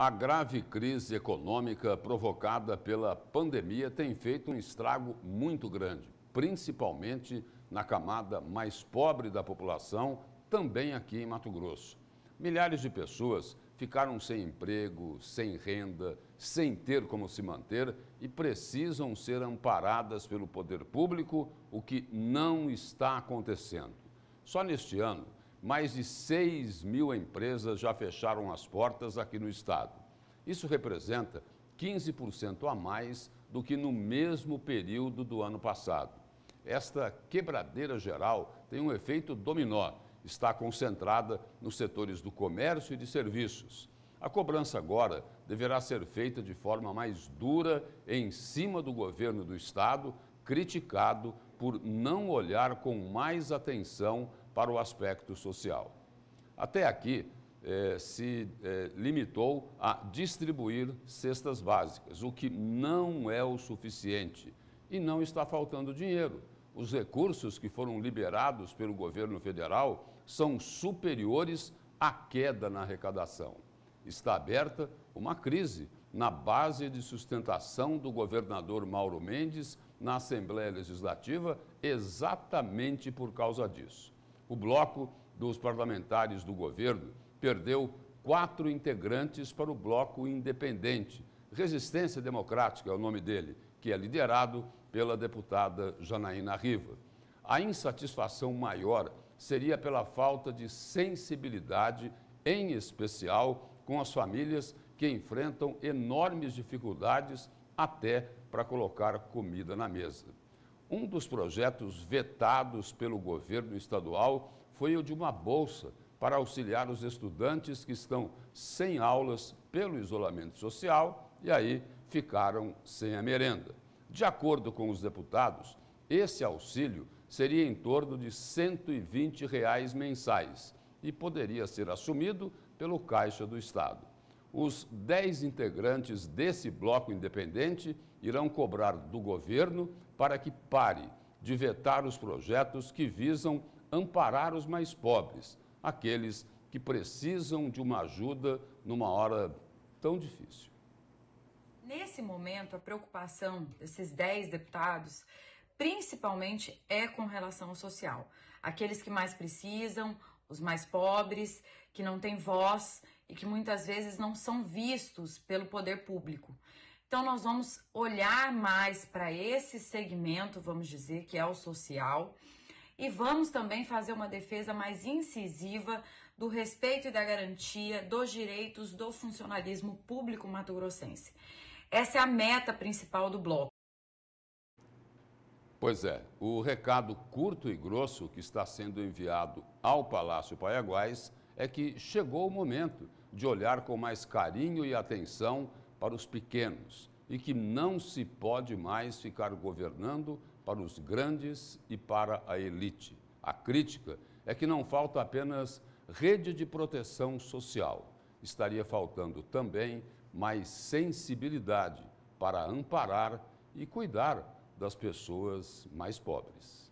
A grave crise econômica provocada pela pandemia tem feito um estrago muito grande, principalmente na camada mais pobre da população, também aqui em Mato Grosso. Milhares de pessoas ficaram sem emprego, sem renda, sem ter como se manter e precisam ser amparadas pelo poder público, o que não está acontecendo. Só neste ano, mais de 6 mil empresas já fecharam as portas aqui no estado. Isso representa 15% a mais do que no mesmo período do ano passado. Esta quebradeira geral tem um efeito dominó, está concentrada nos setores do comércio e de serviços. A cobrança agora deverá ser feita de forma mais dura em cima do governo do estado, criticado por não olhar com mais atenção para o aspecto social. Até aqui, eh, se eh, limitou a distribuir cestas básicas, o que não é o suficiente. E não está faltando dinheiro. Os recursos que foram liberados pelo governo federal são superiores à queda na arrecadação. Está aberta uma crise na base de sustentação do governador Mauro Mendes na Assembleia Legislativa, exatamente por causa disso o bloco dos parlamentares do governo perdeu quatro integrantes para o bloco independente. Resistência Democrática é o nome dele, que é liderado pela deputada Janaína Riva. A insatisfação maior seria pela falta de sensibilidade, em especial com as famílias que enfrentam enormes dificuldades até para colocar comida na mesa. Um dos projetos vetados pelo governo estadual foi o de uma bolsa para auxiliar os estudantes que estão sem aulas pelo isolamento social e aí ficaram sem a merenda. De acordo com os deputados, esse auxílio seria em torno de R$ 120 reais mensais e poderia ser assumido pelo Caixa do Estado os 10 integrantes desse bloco independente irão cobrar do governo para que pare de vetar os projetos que visam amparar os mais pobres, aqueles que precisam de uma ajuda numa hora tão difícil. Nesse momento, a preocupação desses 10 deputados principalmente é com relação ao social. Aqueles que mais precisam, os mais pobres, que não têm voz e que muitas vezes não são vistos pelo poder público. Então, nós vamos olhar mais para esse segmento, vamos dizer, que é o social, e vamos também fazer uma defesa mais incisiva do respeito e da garantia dos direitos do funcionalismo público mato-grossense. Essa é a meta principal do bloco. Pois é, o recado curto e grosso que está sendo enviado ao Palácio Paiaguás é que chegou o momento de olhar com mais carinho e atenção para os pequenos e que não se pode mais ficar governando para os grandes e para a elite. A crítica é que não falta apenas rede de proteção social, estaria faltando também mais sensibilidade para amparar e cuidar das pessoas mais pobres.